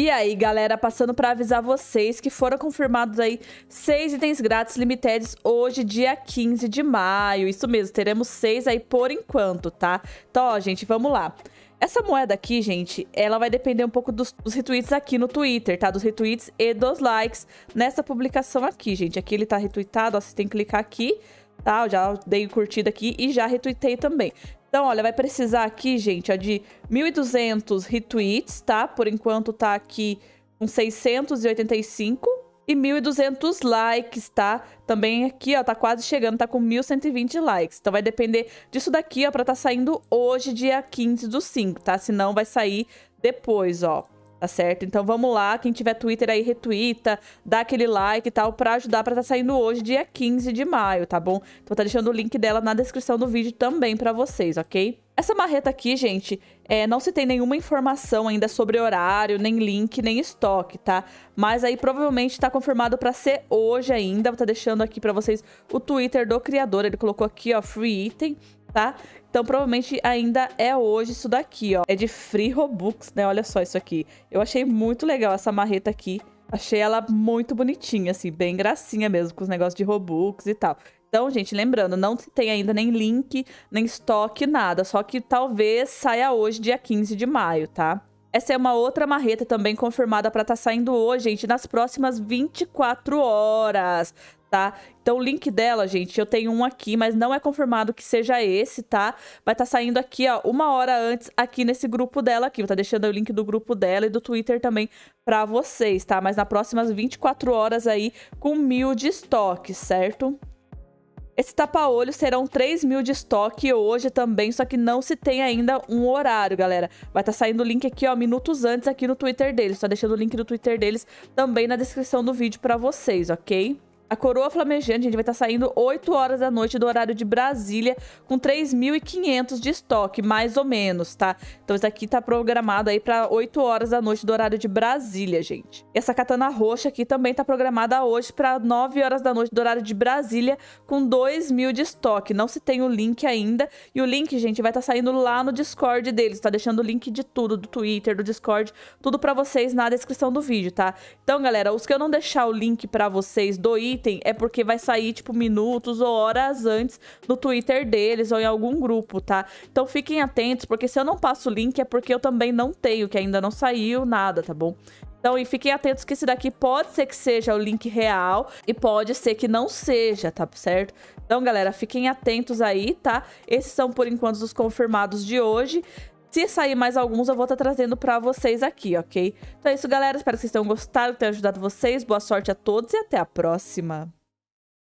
E aí, galera, passando para avisar vocês que foram confirmados aí seis itens grátis limited hoje, dia 15 de maio. Isso mesmo, teremos seis aí por enquanto, tá? Então, ó, gente, vamos lá. Essa moeda aqui, gente, ela vai depender um pouco dos, dos, retweets aqui no Twitter, tá? Dos retweets e dos likes nessa publicação aqui, gente. Aqui ele tá retweetado, ó, você tem que clicar aqui tá? Eu já dei curtida aqui e já retuitei também. Então, olha, vai precisar aqui, gente, ó, de 1.200 retweets, tá? Por enquanto tá aqui com 685 e 1.200 likes, tá? Também aqui, ó, tá quase chegando, tá com 1.120 likes. Então vai depender disso daqui, ó, pra tá saindo hoje, dia 15 do 5, tá? Senão vai sair depois, ó. Tá certo? Então vamos lá, quem tiver Twitter aí retweeta, dá aquele like e tal para ajudar para tá saindo hoje, dia 15 de maio, tá bom? Então tá deixando o link dela na descrição do vídeo também para vocês, OK? Essa marreta aqui, gente, é, não se tem nenhuma informação ainda sobre horário, nem link, nem estoque, tá? Mas aí provavelmente está confirmado para ser hoje ainda. Vou tá deixando aqui para vocês o Twitter do criador. Ele colocou aqui, ó, free item tá? Então provavelmente ainda é hoje isso daqui, ó. É de Free Robux, né? Olha só isso aqui. Eu achei muito legal essa marreta aqui. Achei ela muito bonitinha, assim, bem gracinha mesmo, com os negócios de Robux e tal. Então, gente, lembrando, não tem ainda nem link, nem estoque, nada. Só que talvez saia hoje, dia 15 de maio, tá? Essa é uma outra marreta também confirmada para estar tá saindo hoje, gente, nas próximas 24 horas, tá? Então o link dela, gente, eu tenho um aqui, mas não é confirmado que seja esse, tá? Vai estar tá saindo aqui, ó, uma hora antes aqui nesse grupo dela aqui. Vou tá deixando o link do grupo dela e do Twitter também para vocês, tá? Mas nas próximas 24 horas aí com mil de estoque, certo? Esse tapa-olho serão 3 mil de estoque hoje também, só que não se tem ainda um horário, galera. Vai estar tá saindo o link aqui, ó, minutos antes aqui no Twitter deles. Estou tá deixando o link do Twitter deles também na descrição do vídeo para vocês, ok? A coroa flamejante, gente, vai estar tá saindo 8 horas da noite do horário de Brasília, com 3.500 de estoque, mais ou menos, tá? Então isso aqui tá programado aí para 8 horas da noite do horário de Brasília, gente. E essa katana roxa aqui também tá programada hoje para 9 horas da noite do horário de Brasília, com 2.000 mil de estoque. Não se tem o link ainda. E o link, gente, vai estar tá saindo lá no Discord deles. Tá deixando o link de tudo, do Twitter, do Discord, tudo para vocês na descrição do vídeo, tá? Então, galera, os que eu não deixar o link para vocês do item, item é porque vai sair, tipo, minutos ou horas antes no Twitter deles ou em algum grupo, tá? Então fiquem atentos, porque se eu não passo o link é porque eu também não tenho, que ainda não saiu nada, tá bom? Então, e fiquem atentos que esse daqui pode ser que seja o link real e pode ser que não seja, tá certo? Então, galera, fiquem atentos aí, tá? Esses são, por enquanto, os confirmados de hoje. Se sair mais alguns, eu vou estar tá trazendo para vocês aqui, ok? Então é isso, galera. Espero que vocês tenham gostado, tenha ajudado vocês. Boa sorte a todos e até a próxima.